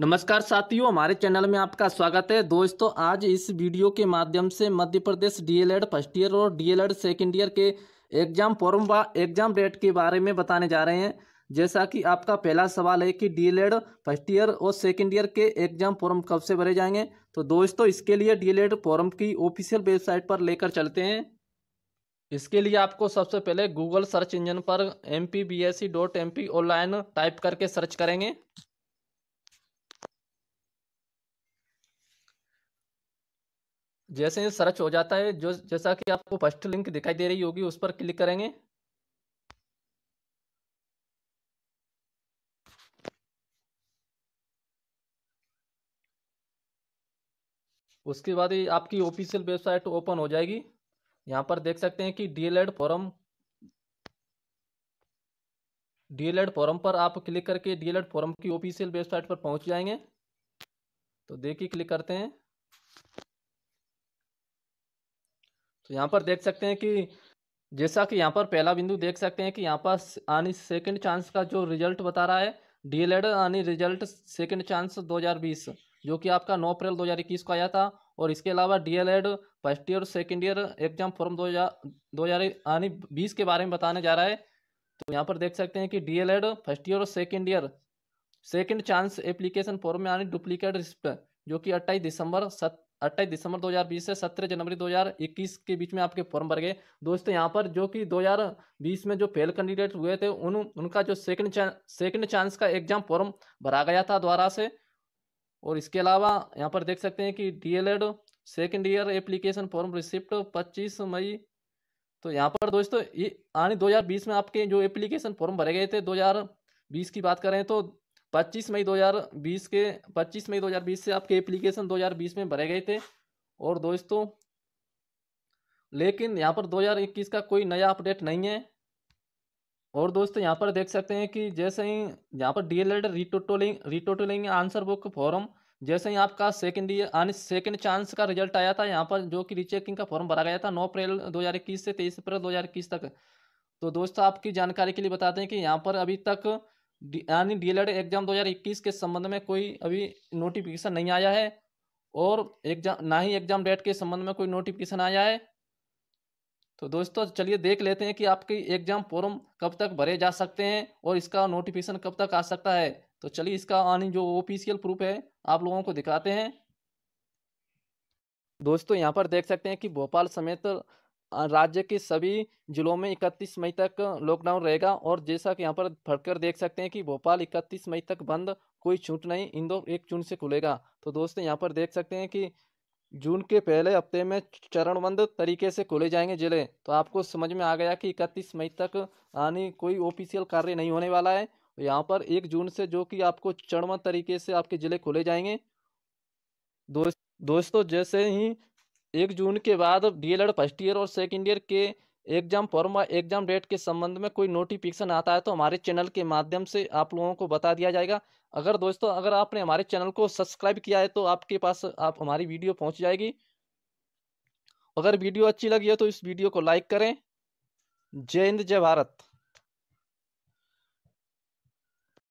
नमस्कार साथियों हमारे चैनल में आपका स्वागत है दोस्तों आज इस वीडियो के माध्यम से Madhya Pradesh DElEd first year और डीएलएड सेकेंड ईयर के एग्जाम फॉर्म व एग्जाम डेट के बारे में बताने जा रहे हैं जैसा कि आपका पहला सवाल है कि डीएलएड फर्स्ट ईयर और सेकेंड ईयर के एग्जाम फॉर्म कब से भरे जाएंगे तो दोस्तों इसके लिए डीएलएड फॉर्म की ऑफिशियल वेबसाइट पर लेकर चलते हैं इसके लिए आपको सबसे पहले गूगल सर्च इंजन पर M P B S C dot M P online type करके सर्च करेंगे जैसे ही सर्च हो जाता है जो जैसा कि आपको फर्स्ट लिंक दिखाई दे रही होगी उस पर क्लिक करेंगे उसके बाद ही आपकी ऑफिशियल वेबसाइट ओपन हो जाएगी यहाँ पर देख सकते हैं कि डीएलएड फॉरम डीएलएड फॉरम पर आप क्लिक करके डीएलएड फॉरम की ऑफिशियल वेबसाइट पर पहुँच जाएंगे तो देखिए क्लिक करते हैं तो यहाँ पर देख सकते हैं कि जैसा कि यहाँ पर पहला बिंदु देख सकते हैं कि यहाँ पर यानी सेकंड चांस का जो रिजल्ट बता रहा है डी एल एड यानी रिजल्ट सेकंड चांस 2020 जो कि आपका 9 अप्रैल 2021 को आया था और इसके अलावा D El Ed first year second year exam form दो हज़ार दो हज़ार यानी बीस के बारे में बताने जा रहा है तो यहाँ पर देख सकते हैं कि D El Ed first year और second year second chance application form में यानी डुप्लीकेट रिस्प जो कि अट्ठाईस दिसंबर सत अट्ठाईस दिसंबर 2020 से 17 जनवरी 2021 के बीच में आपके फॉर्म भर गए दोस्तों यहाँ पर जो कि 2020 में जो फेल कैंडिडेट हुए थे उन उनका जो सेकंड चांस सेकंड चांस का एग्जाम फॉर्म भरा गया था द्वारा से और इसके अलावा यहाँ पर देख सकते हैं कि DElEd second year application form receipt 25 मई तो यहाँ पर दोस्तों ये आने 2020 में आपके जो एप्लीकेशन फॉर्म भरे गए थे दो की बात करें तो 25 मई 2020 के 25 मई 2020 से आपके एप्लीकेशन 2020 में भरे गए थे और दोस्तों लेकिन यहाँ पर 2021 का कोई नया अपडेट नहीं है और दोस्तों यहाँ पर देख सकते हैं कि जैसे ही यहाँ पर D El Ed retotaling retotaling answer book form जैसे ही आपका सेकेंड ईयर यानी सेकेंड चांस का रिजल्ट आया था यहाँ पर जो कि रिचेकिंग का फॉर्म भरा गया था नौ अप्रैल 2021 से तेईस अप्रैल 2021 तक तो दोस्तों आपकी जानकारी के लिए बताते हैं कि यहाँ पर अभी तक यानी डी एल एग्जाम 2021 के संबंध में कोई अभी नोटिफिकेशन नहीं आया है और एग्जाम ना ही एग्जाम डेट के संबंध में कोई नोटिफिकेशन आया है तो दोस्तों चलिए देख लेते हैं कि आपके एग्जाम फॉर्म कब तक भरे जा सकते हैं और इसका नोटिफिकेशन कब तक आ सकता है तो चलिए इसका यानी जो ऑफिशियल प्रूफ है आप लोगों को दिखाते हैं दोस्तों यहाँ पर देख सकते हैं कि भोपाल समेत राज्य के सभी जिलों में 31 मई तक लॉकडाउन रहेगा और जैसा कि यहाँ पर फटकर देख सकते हैं कि भोपाल 31 मई तक बंद कोई छूट नहीं इंदौर एक जून से खुलेगा तो दोस्तों यहाँ पर देख सकते हैं कि जून के पहले हफ्ते में चरणबंद तरीके से खोले जाएंगे जिले तो आपको समझ में आ गया कि इकतीस मई तक यानी कोई ऑफिशियल कार्य नहीं होने वाला है यहाँ पर एक जून से जो कि आपको चरणबंद तरीके से आपके जिले खोले जाएंगे दोस्त दोस्तों जैसे ही एक जून के बाद डीएलएड फर्स्ट ईयर और सेकेंड ईयर के एग्जाम फॉर्म व एग्जाम डेट के संबंध में कोई नोटिफिकेशन आता है तो हमारे चैनल के माध्यम से आप लोगों को बता दिया जाएगा अगर दोस्तों अगर आपने हमारे चैनल को सब्सक्राइब किया है तो आपके पास आप हमारी वीडियो पहुंच जाएगी अगर वीडियो अच्छी लगी है तो इस वीडियो को लाइक करें जय हिंद जय भारत